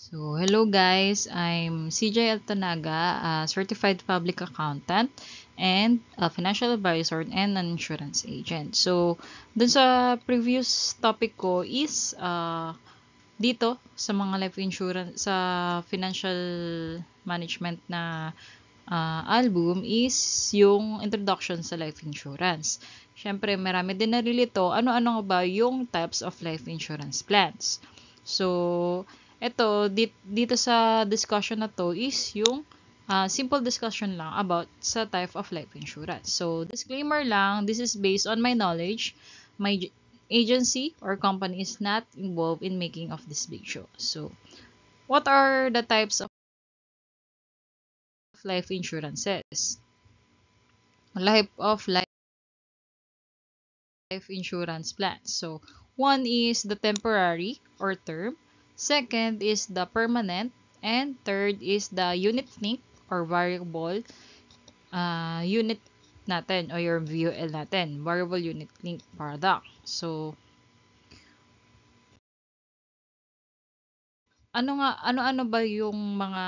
So, hello guys, I'm CJ Altanaga, a certified public accountant and a financial advisor and an insurance agent. So, dun sa previous topic ko is uh, dito sa mga life insurance, sa financial management na uh, album is yung introduction sa life insurance. Siyempre, marami din narilito ano-ano ba yung types of life insurance plans. So, ito, dit, dito sa discussion na to is yung uh, simple discussion lang about sa type of life insurance. So, disclaimer lang, this is based on my knowledge. My agency or company is not involved in making of this video. So, what are the types of life insurances? Life of life life insurance plans. So, one is the temporary or term. Second is the permanent. And third is the unit link or variable uh, unit natin or your VUL natin. Variable unit link product. So, ano nga ano-ano ba yung mga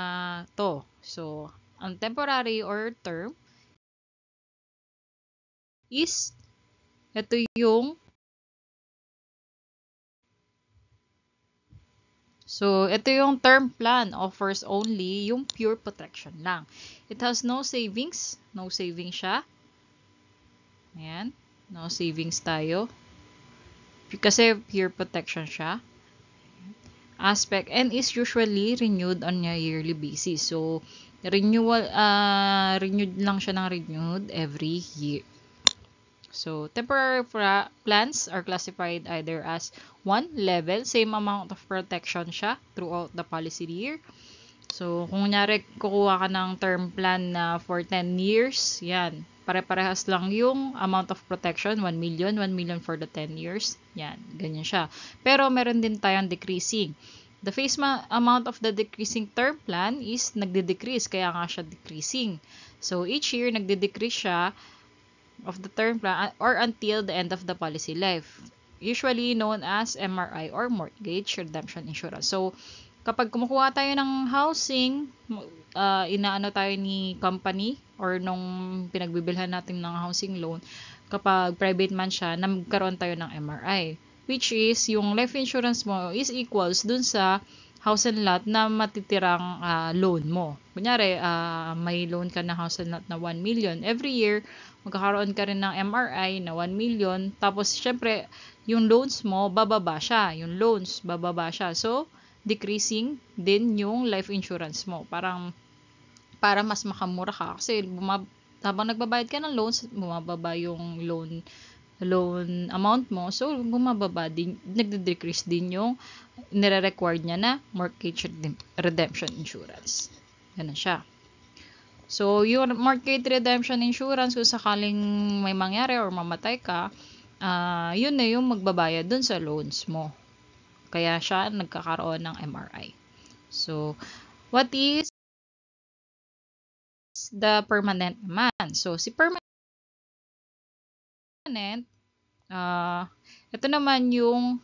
to? So, ang temporary or term is ito yung So, ito yung term plan offers only yung pure protection lang. It has no savings. No savings siya. Ayan. No savings tayo. Kasi pure protection siya. Aspect. And is usually renewed on a yearly basis. So, renewal, uh, renewed lang siya ng renewed every year. So, temporary plants are classified either as one level, same amount of protection siya throughout the policy year. So, kung nyari, kukuha ka ng term plan na for 10 years, yan. Pare-parehas lang yung amount of protection, 1 million, 1 million for the 10 years. Yan, ganyan siya. Pero, meron din tayong decreasing. The face amount of the decreasing term plan is nagde-decrease, kaya nga siya decreasing. So, each year, nagde-decrease siya of the term plan uh, or until the end of the policy life, usually known as MRI or Mortgage Redemption Insurance. So, kapag kumukuha tayo ng housing, uh, inaano tayo ni company or nung pinagbibilhan natin ng housing loan, kapag private man siya, nagkaroon tayo ng MRI. Which is, yung life insurance mo is equals dun sa house and lot na matitirang uh, loan mo. Kunyari, uh, may loan ka na house and lot na 1 million. Every year, magkakaroon ka rin ng MRI na 1 million. Tapos, syempre, yung loans mo, bababa siya. Yung loans, bababa siya. So, decreasing din yung life insurance mo. Parang, para mas makamura ka. Kasi, bumab- habang nagbabayad ka ng loans, bumababa yung loan loan amount mo, so bumababa din, nagde-decrease din yung nire require niya na mortgage redemption insurance. Ganun siya. So, yung mortgage redemption insurance, kung sakaling may mangyari or mamatay ka, uh, yun na yung magbabayad dun sa loans mo. Kaya siya nagkakaroon ng MRI. So, what is the permanent naman? So, si permanent component, uh, ah, ito naman yung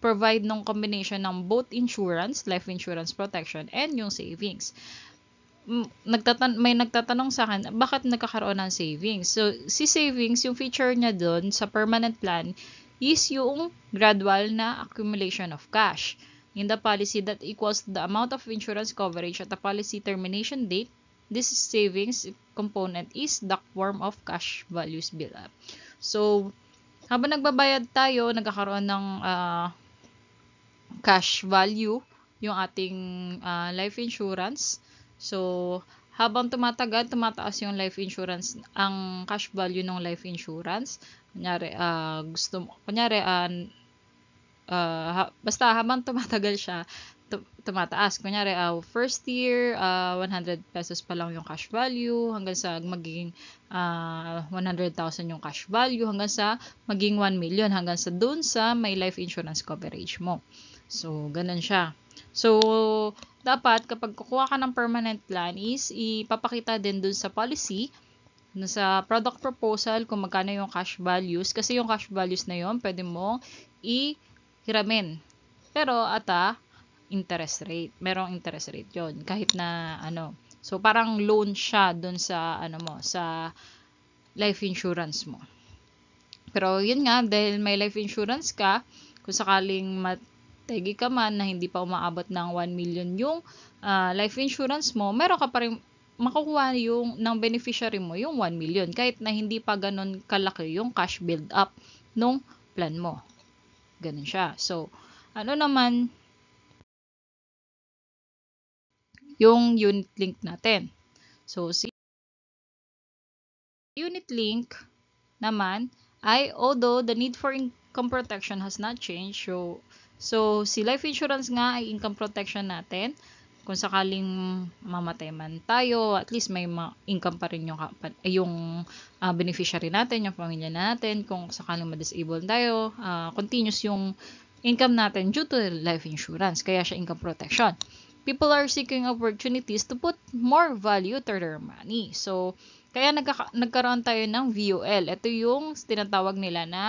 provide ng combination ng both insurance, life insurance protection, and yung savings. Nagtatan may nagtatanong sa akin, bakit nagkakaroon ng savings? So, si savings, yung feature niya doon sa permanent plan is yung gradual na accumulation of cash in the policy that equals the amount of insurance coverage at the policy termination date. This savings component is the form of cash values build-up. So, habang nagbabayad tayo, nagkakaroon ng uh, cash value yung ating uh, life insurance. So, habang tumatagal, tumataas yung life insurance, ang cash value ng life insurance. Kunyari, uh, gusto mo, kunyari, uh, uh, ha, basta habang tumatagal siya, tumataas. Kunyari, uh, first year, uh, ah, 100 pesos pa lang yung cash value hanggang sa magiging uh, ah, 100,000 yung cash value hanggang sa maging 1 million hanggang sa dun sa may life insurance coverage mo. So, ganun siya. So, dapat kapag kukuha ka ng permanent plan is ipapakita din dun sa policy na sa product proposal kung magkano yung cash values kasi yung cash values na yon pwede mong i-hiramin. Pero ata interest rate. Merong interest rate 'yon kahit na ano. So parang loan siya doon sa ano mo, sa life insurance mo. Pero yun nga dahil may life insurance ka, kung sakaling mategi ka man na hindi pa umaabot ng 1 million yung uh, life insurance mo, meron ka pa rin makukuha yung ng beneficiary mo yung 1 million kahit na hindi pa ganun kalaki yung cash build up nung plan mo. Ganun siya. So, ano naman yung unit link natin. So, si unit link naman ay although the need for income protection has not changed, so, so si life insurance nga ay income protection natin. Kung sakaling mamatay man tayo, at least may ma- income pa rin yung, yung uh, beneficiary natin, yung pamilya natin. Kung sakaling ma-disable tayo, uh, continuous yung income natin due to life insurance. Kaya siya income protection people are seeking opportunities to put more value to their money. So, kaya nagka- nagkaroon tayo ng VOL. Ito yung tinatawag nila na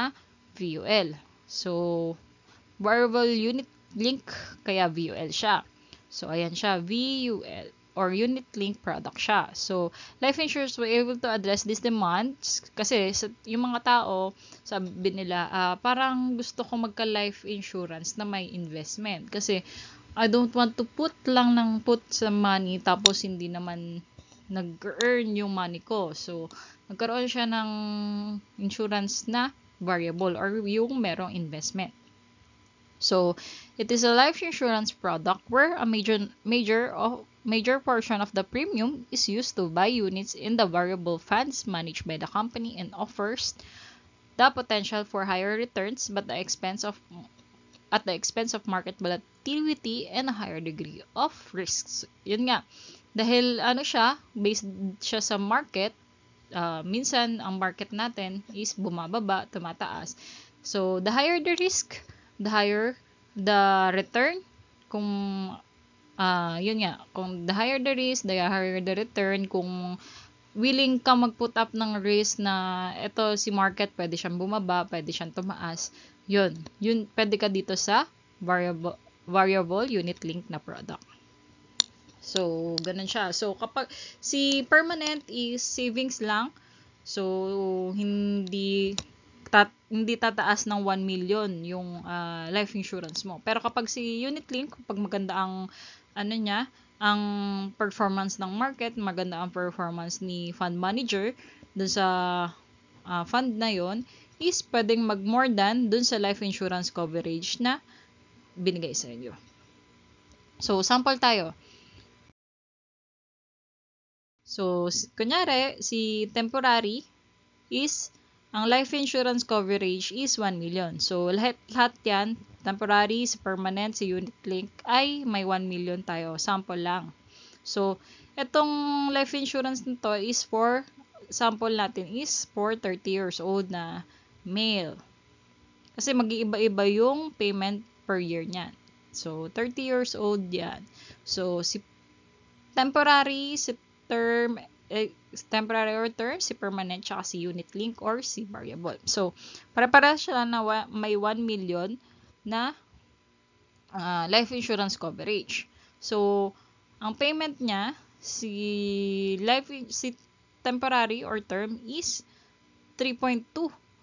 VOL. So, variable unit link, kaya VOL siya. So, ayan siya, VUL or unit link product siya. So, life insurers were able to address this demands kasi sa, yung mga tao, sabi nila, uh, parang gusto ko magka-life insurance na may investment. Kasi, I don't want to put lang ng put sa money tapos hindi naman nag-earn yung money ko. So, nagkaroon siya ng insurance na variable or yung merong investment. So, it is a life insurance product where a major major of oh, major portion of the premium is used to buy units in the variable funds managed by the company and offers the potential for higher returns but the expense of at the expense of market volatility and a higher degree of risks. Yun nga. Dahil ano siya, based siya sa market, uh, minsan ang market natin is bumababa, tumataas. So, the higher the risk, the higher the return. Kung, uh, yun nga, kung the higher the risk, the higher the return. Kung willing ka mag-put up ng risk na ito si market, pwede siyang bumaba, pwede siyang tumaas. Yun, yun pwede ka dito sa variable variable unit link na product. So, ganun siya. So, kapag si permanent is savings lang. So, hindi tat, hindi tataas ng 1 million yung uh, life insurance mo. Pero kapag si unit link, kapag maganda ang ano niya, ang performance ng market, maganda ang performance ni fund manager dun sa uh, fund na yon, is pwedeng mag more than dun sa life insurance coverage na binigay sa inyo. So, sample tayo. So, kunyari, si temporary is, ang life insurance coverage is 1 million. So, lahat, lahat yan, temporary, sa permanent, sa unit link, ay may 1 million tayo. Sample lang. So, itong life insurance nito is for, sample natin is for 30 years old na male. Kasi mag-iiba-iba yung payment per year niyan. So, 30 years old yan. So, si temporary, si term, eh, temporary or term, si permanent, tsaka si unit link or si variable. So, para-para siya na may 1 million na uh, life insurance coverage. So, ang payment niya, si life si temporary or term is 3.2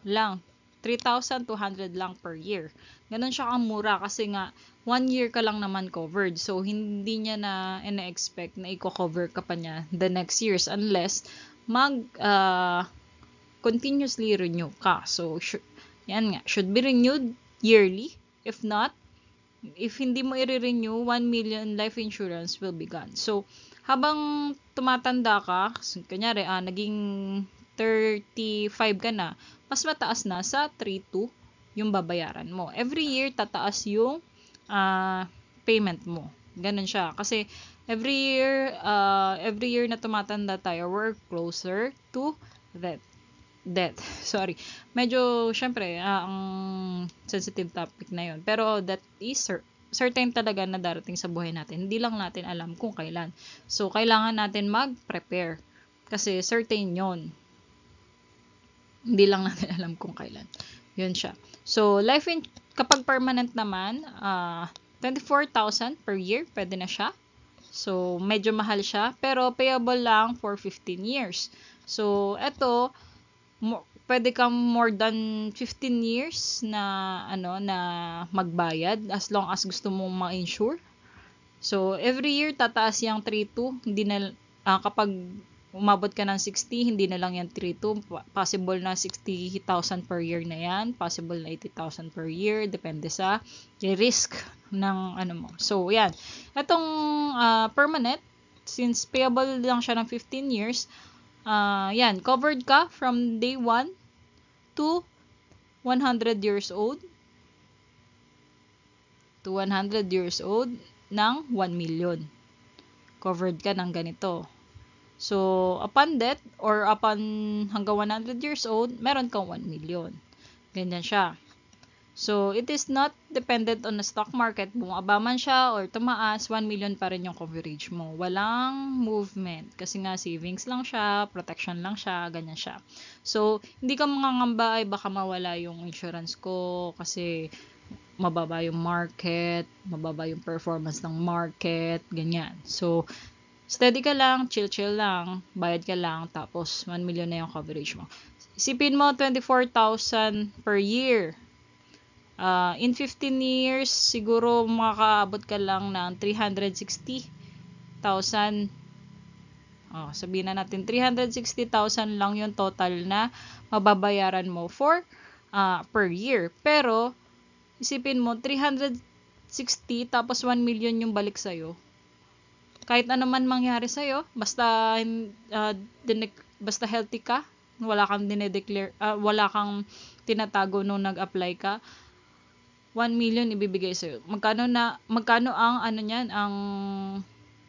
lang. 3,200 lang per year. Ganun siya ang mura kasi nga one year ka lang naman covered. So, hindi niya na ina-expect na i-cover ka pa niya the next years unless mag uh, continuously renew ka. So, sh- yan nga, should be renewed yearly. If not, if hindi mo i-renew, 1 million life insurance will be gone. So, habang tumatanda ka, kunyari, ah, naging 35 ka na, mas mataas na sa 3.2 yung babayaran mo. Every year, tataas yung uh, payment mo. Ganon siya. Kasi every year, uh, every year na tumatanda tayo, we're closer to that death. Sorry. Medyo, syempre, uh, ang sensitive topic na yon Pero that is cer- certain talaga na darating sa buhay natin. Hindi lang natin alam kung kailan. So, kailangan natin mag-prepare. Kasi certain yon hindi lang natin alam kung kailan. Yun siya. So, life in, kapag permanent naman, uh, ah, 24,000 per year, pwede na siya. So, medyo mahal siya, pero payable lang for 15 years. So, eto, mo, pwede kang more than 15 years na, ano, na magbayad as long as gusto mong ma-insure. So, every year, tataas yung 3-2. Hindi na, uh, kapag umabot ka ng 60, hindi na lang yan 32. Possible na 60,000 per year na yan. Possible na 80,000 per year. Depende sa risk ng ano mo. So, yan. Itong uh, permanent, since payable lang siya ng 15 years, uh, yan, covered ka from day 1 to 100 years old to 100 years old ng 1 million. Covered ka ng ganito. So, upon death or upon hanggang 100 years old, meron kang 1 million. Ganyan siya. So, it is not dependent on the stock market. Bumaba man siya or tumaas, 1 million pa rin yung coverage mo. Walang movement. Kasi nga, savings lang siya, protection lang siya, ganyan siya. So, hindi ka mangangamba ay baka mawala yung insurance ko kasi mababa yung market, mababa yung performance ng market, ganyan. So, steady ka lang, chill-chill lang, bayad ka lang, tapos 1 million na yung coverage mo. Isipin mo, 24,000 per year. Uh, in 15 years, siguro makakaabot ka lang ng 360,000. Oh, sabihin na natin, 360,000 lang yung total na mababayaran mo for uh, per year. Pero, isipin mo, 360 tapos 1 million yung balik sa'yo kahit ano man mangyari sa iyo, basta uh, ah, dinek, basta healthy ka, wala kang dinedeclare, uh, ah, wala kang tinatago nung nag-apply ka. 1 million ibibigay sa iyo. Magkano na magkano ang ano niyan, ang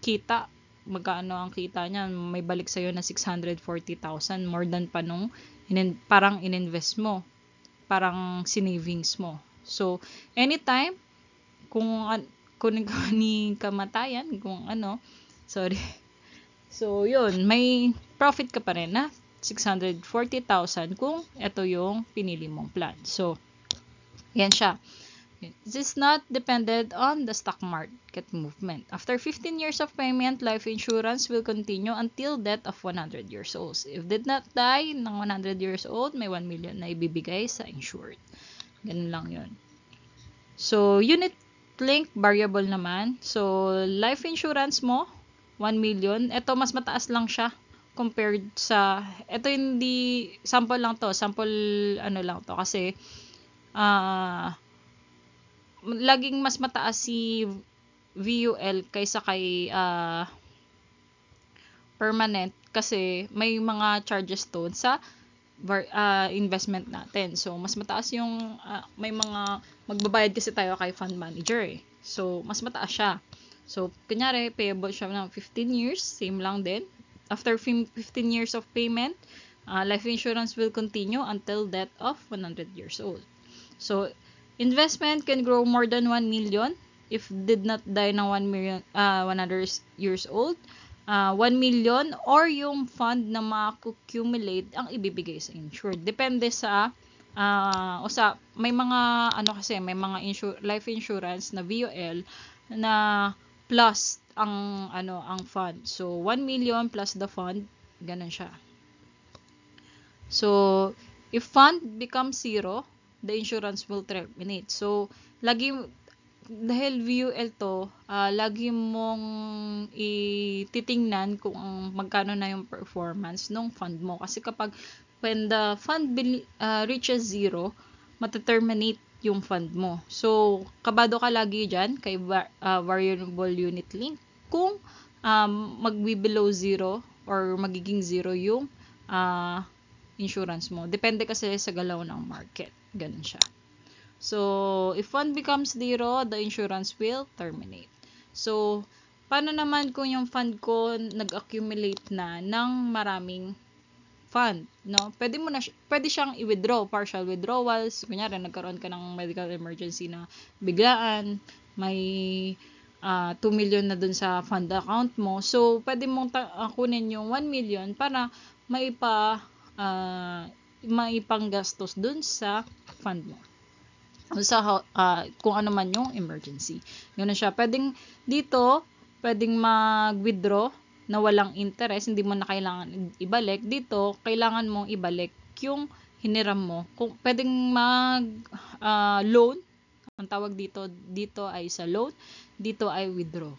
kita? Magkano ang kita niyan? May balik sa iyo na 640,000 more than pa nung in, parang ininvest mo, parang sinavings mo. So, anytime kung kunin kuni ni kamatayan, kung ano. Sorry. So, yun. May profit ka pa rin na 640,000 kung ito yung pinili mong plan. So, yan siya. This is not dependent on the stock market movement. After 15 years of payment, life insurance will continue until death of 100 years old. If did not die ng 100 years old, may 1 million na ibibigay sa insured. Ganun lang yun. So, unit link, variable naman. So, life insurance mo, 1 million. Ito, mas mataas lang siya compared sa, ito hindi, sample lang to, sample ano lang to, kasi, ah, uh, laging mas mataas si VUL kaysa kay uh, permanent kasi may mga charges to sa uh, investment natin. So, mas mataas yung, uh, may mga, magbabayad kasi tayo kay fund manager eh. So, mas mataas siya. So, kunyari, payable siya ng 15 years, same lang din. After 15 years of payment, uh, life insurance will continue until death of 100 years old. So, investment can grow more than 1 million if did not die ng 1 million, uh, 100 years old uh, ah, 1 million or yung fund na ma-accumulate ang ibibigay sa insured. Depende sa uh, o sa may mga ano kasi may mga insur- life insurance na VOL na plus ang ano ang fund. So 1 million plus the fund, ganun siya. So if fund becomes zero, the insurance will terminate. So lagi dahil VUL to, uh, ah, lagi mong ititingnan kung magkano na yung performance ng fund mo. Kasi kapag when the fund bil, uh, ah, reaches zero, mateterminate yung fund mo. So, kabado ka lagi dyan kay var- uh, ah, variable unit link kung um, magbi-below zero or magiging zero yung uh, insurance mo. Depende kasi sa galaw ng market. Ganun siya. So, if fund becomes 0, the insurance will terminate. So, paano naman kung yung fund ko nag-accumulate na ng maraming fund, no? Pwede mo na pwede siyang i-withdraw, partial withdrawals, kunyari nagkaroon ka ng medical emergency na biglaan, may uh, ah, 2 million na dun sa fund account mo. So, pwede mong ta- ah, kunin yung 1 million para maipa uh, ah, maipanggastos dun sa fund mo sa uh, kung ano man yung emergency. Yun na siya. Pwedeng dito, pwedeng mag-withdraw na walang interest, hindi mo na kailangan ibalik. Dito, kailangan mong ibalik yung hiniram mo. Kung pwedeng mag uh, loan, ang tawag dito, dito ay sa loan, dito ay withdraw.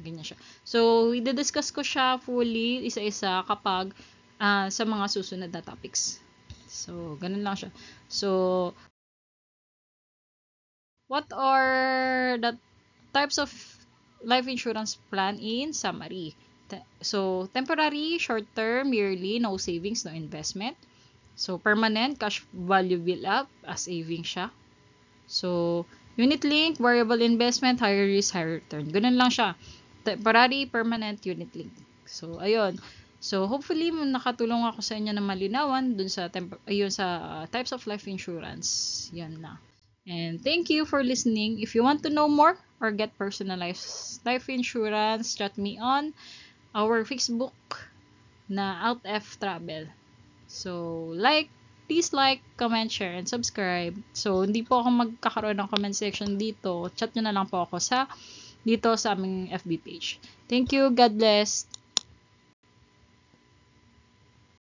Ganyan siya. So, i-discuss ko siya fully isa-isa kapag uh, sa mga susunod na topics. So, ganun lang siya. So, What are the types of life insurance plan in summary? so, temporary, short-term, yearly, no savings, no investment. So, permanent, cash value build up, as saving siya. So, unit link, variable investment, higher risk, higher return. Ganun lang siya. Temporary, permanent, unit link. So, ayun. So, hopefully, nakatulong ako sa inyo na malinawan dun sa, temp- ayun, sa uh, types of life insurance. Yan na. And thank you for listening. If you want to know more or get personalized life insurance, chat me on our Facebook na OutF Travel. So, like, please like, comment, share, and subscribe. So, hindi po ako magkakaroon ng comment section dito. Chat nyo na lang po ako sa dito sa aming FB page. Thank you. God bless.